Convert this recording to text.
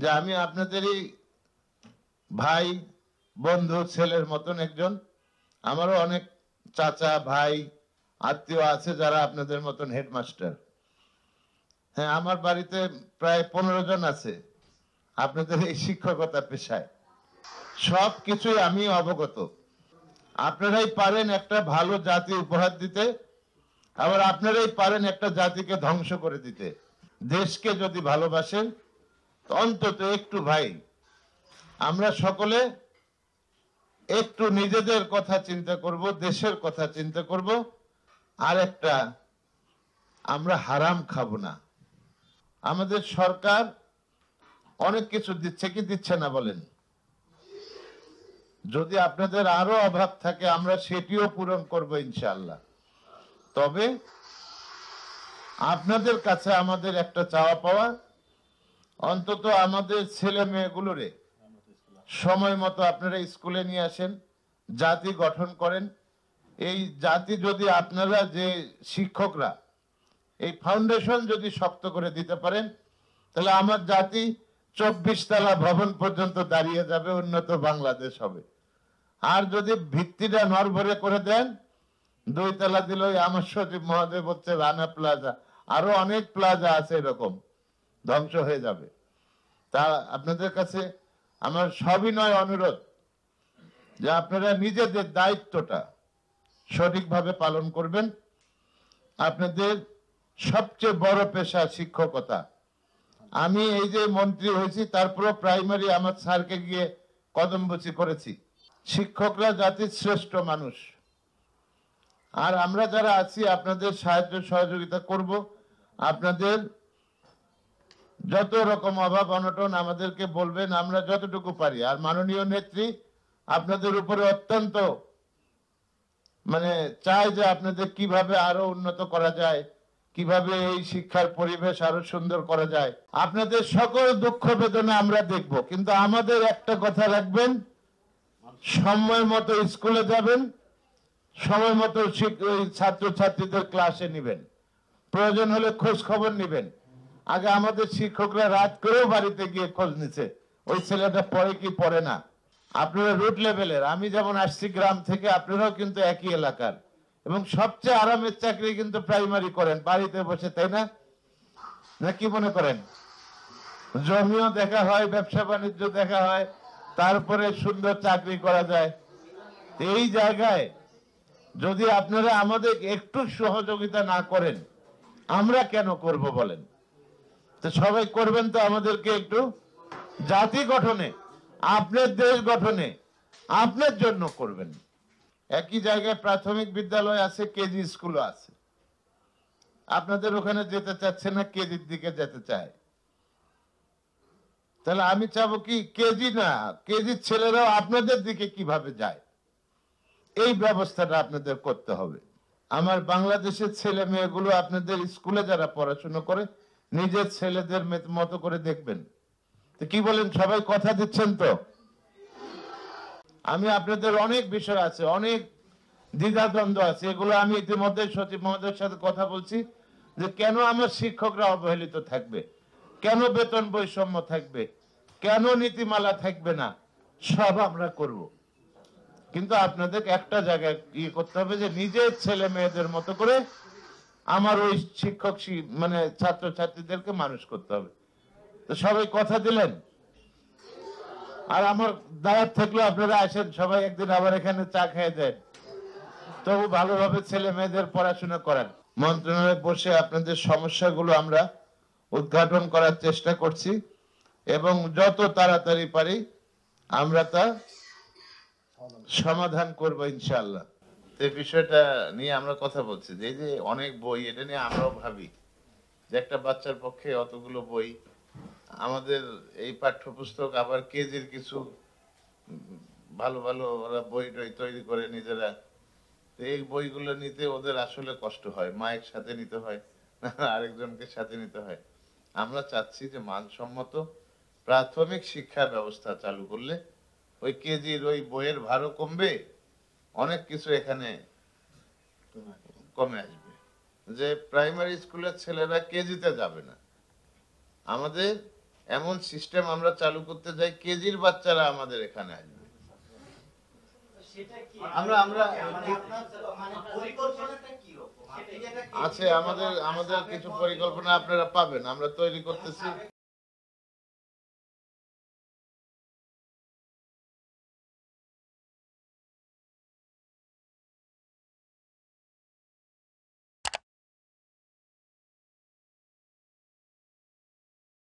যে আমি আপনাদেরই ভাই বন্ধু ছেলের মতন একজন আমারও অনেক চাচা ভাই আত্মীয় আছে যারা আপনাদের মতন হেডমাস্টার হ্যাঁ আমার বাড়িতে প্রায় পনেরো জন আছে আপনাদের এই শিক্ষকতা পেশায় সব কিছুই আমি অবগত আপনারাই পারেন একটা ভালো জাতি উপহার দিতে আবার আপনারাই পারেন একটা জাতিকে ধ্বংস করে দিতে দেশকে যদি ভালোবাসেন অন্তত একটু ভাই আমরা সকলে একটু নিজেদের কথা চিন্তা করব দেশের কথা চিন্তা করব আর একটা আমরা হারাম খাব না আমাদের সরকার অনেক কিছু দিচ্ছে কি দিচ্ছে না বলেন যদি আপনাদের আরো অভাব থাকে আমরা সেটিও পূরণ করব ইনশাল্লাহ তবে আপনাদের কাছে আমাদের একটা চাওয়া পাওয়া অন্তত আমাদের ছেলে মেয়েগুলোরে সময় মতো আপনারা স্কুলে নিয়ে আসেন জাতি গঠন করেন এই জাতি যদি আপনারা যে শিক্ষকরা এই ফাউন্ডেশন যদি শক্ত করে দিতে পারেন তাহলে আমার জাতি চব্বিশ তলা ভবন পর্যন্ত দাঁড়িয়ে যাবে উন্নত বাংলাদেশ হবে আর যদি ভিত্তিটা নরভরে করে দেন দুই তলা দিল আমার সচিব মহাদেব হচ্ছে রানা প্লাজা আরো অনেক প্লাজা আছে এরকম ধ্বংস হয়ে যাবে তা আপনাদের কাছে আমার সবিনয় অনুরোধ যে আপনারা নিজেদের দায়িত্বটা সঠিকভাবে পালন করবেন আপনাদের সবচেয়ে বড় পেশা শিক্ষকতা আমি এই যে মন্ত্রী হয়েছি তারপরে প্রাইমারি আমার স্যারকে গিয়ে কদমবুচি করেছি শিক্ষকরা জাতির শ্রেষ্ঠ মানুষ আর আমরা যারা আছি আপনাদের সাহায্য সহযোগিতা করব আপনাদের যত রকম অভাব অনটন আমাদেরকে বলবেন আমরা যতটুকু পারি আর মাননীয় নেত্রী আপনাদের উপরে অত্যন্ত মানে চাই যে আপনাদের কিভাবে আরো উন্নত করা যায় কিভাবে এই শিক্ষার পরিবেশ আরো সুন্দর করা যায় আপনাদের সকল দুঃখ বেদনা আমরা দেখব কিন্তু আমাদের একটা কথা রাখবেন সময় মতো স্কুলে যাবেন সময় মতো ছাত্রছাত্রীদের ক্লাসে নেবেন প্রয়োজন হলে খোঁজ খবর নেবেন আগে আমাদের শিক্ষকরা রাত করেও বাড়িতে গিয়ে খোঁজ নিছে ওই ছেলেটা পড়ে কি পড়ে না আপনারা রুট লেভেলের আমি যেমন আসছি গ্রাম থেকে আপনারাও কিন্তু একই এলাকার এবং সবচেয়ে আরামের চাকরি কিন্তু প্রাইমারি করেন বাড়িতে বসে তাই না না কি মনে করেন জমিও দেখা হয় ব্যবসা বাণিজ্য দেখা হয় তারপরে সুন্দর চাকরি করা যায় এই জায়গায় যদি আপনারা আমাদের একটু সহযোগিতা না করেন আমরা কেন করব বলেন তো সবাই করবেন তো আমাদেরকে একটু জাতি গঠনে আপনার দেশ গঠনে আপনার জন্য করবেন একই জায়গায় প্রাথমিক বিদ্যালয় আছে কেজি স্কুলও আছে আপনাদের ওখানে যেতে চাচ্ছে না কেজির দিকে যেতে চায় তাহলে আমি চাবো কি কেজি না কেজির ছেলেরাও আপনাদের দিকে কিভাবে যায় এই ব্যবস্থাটা আপনাদের করতে হবে আমার বাংলাদেশের ছেলে মেয়েগুলো আপনাদের স্কুলে যারা পড়াশুনো করে নিজের ছেলেদের মতো করে দেখবেন তো কি বলেন সবাই কথা দিচ্ছেন তো আমি আপনাদের অনেক বিষয় আছে অনেক দ্বিধাদ্বন্দ্ব আছে এগুলো আমি ইতিমধ্যে সচিব মহোদয়ের সাথে কথা বলছি যে কেন আমার শিক্ষকরা অবহেলিত থাকবে কেন বেতন বৈষম্য থাকবে কেন নীতিমালা থাকবে না সব আমরা করব। কিন্তু আপনাদের একটা জায়গায় ইয়ে করতে হবে যে নিজের ছেলে মেয়েদের মতো করে আমার ওই শিক্ষক মানে ছাত্র ছাত্রীদেরকে মানুষ করতে হবে তো সবাই কথা দিলেন আর আমার দায়াত থাকলে আপনারা আসেন সবাই একদিন আবার এখানে চা খেয়ে দেন তবু ভালোভাবে ছেলে মেয়েদের পড়াশোনা করান মন্ত্রণালয়ে বসে আপনাদের সমস্যাগুলো আমরা উদ্ঘাটন করার চেষ্টা করছি এবং যত তাড়াতাড়ি পারি আমরা তা সমাধান করবো ইনশাল্লাহ এই বিষয়টা নিয়ে আমরা কথা বলছি যে যে অনেক বই এটা নিয়ে আমরাও ভাবি যে একটা বাচ্চার পক্ষে অতগুলো বই আমাদের এই পাঠ্যপুস্তক আবার কেজির কিছু ভালো ভালো ওরা বই টই তৈরি করে নিজেরা তো এই বইগুলো নিতে ওদের আসলে কষ্ট হয় মায়ের সাথে নিতে হয় আরেকজনকে সাথে নিতে হয় আমরা চাচ্ছি যে মানসম্মত প্রাথমিক শিক্ষা ব্যবস্থা চালু করলে ওই কেজির ওই বইয়ের ভারও কমবে অনেক কিছু এখানে কমে আসবে যে প্রাইমারি স্কুলের ছেলেরা কেজিতে যাবে না আমাদের এমন সিস্টেম আমরা চালু করতে যাই কেজির বাচ্চারা আমাদের এখানে আসবে আমরা আমরা আছে আমাদের আমাদের কিছু পরিকল্পনা আপনারা পাবেন আমরা তৈরি করতেছি